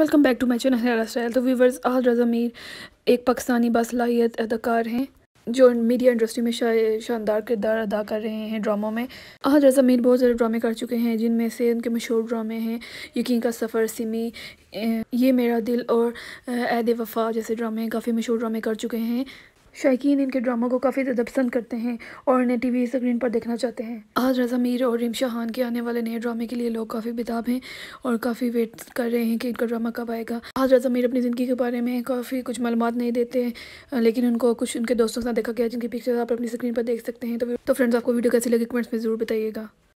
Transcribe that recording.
welcome back to my channel style तो viewers आज मीर एक पाकिस्तानी बासलाहियत अदाकार हैं जो मीडिया इंडस्ट्री में शानदार किरदार अदा कर रहे हैं ड्रामों में आज मीर बहुत सारे ड्रामे कर चुके हैं जिनमें से उनके मशहूर ड्रामे हैं यकीन का सफ़र सिमी ये मेरा दिल और ऐद वफ़ा जैसे ड्रामे काफ़ी मशहूर ड्रामे कर चुके हैं शायकीन इनके ड्रामा को काफ़ी ज़्यादा पसंद करते हैं और इन्हें टीवी स्क्रीन पर देखना चाहते हैं आज रज़ा मीर और रिम शाहान के आने वाले नए ड्रामे के लिए लोग काफ़ी बेताब हैं और काफ़ी वेट कर रहे हैं कि इनका ड्रामा कब आएगा आज रज़ा मीर अपनी ज़िंदगी के बारे में काफ़ी कुछ मालूम नहीं देते हैं लेकिन उनको कुछ उनके दोस्तों के साथ देखा गया जिनकी पिक्चर आप अपनी स्क्रीन पर देख सकते हैं तो, तो फ्रेंड्स आपको वीडियो कैसी लगी कमेंट्स में ज़रूर बताइएगा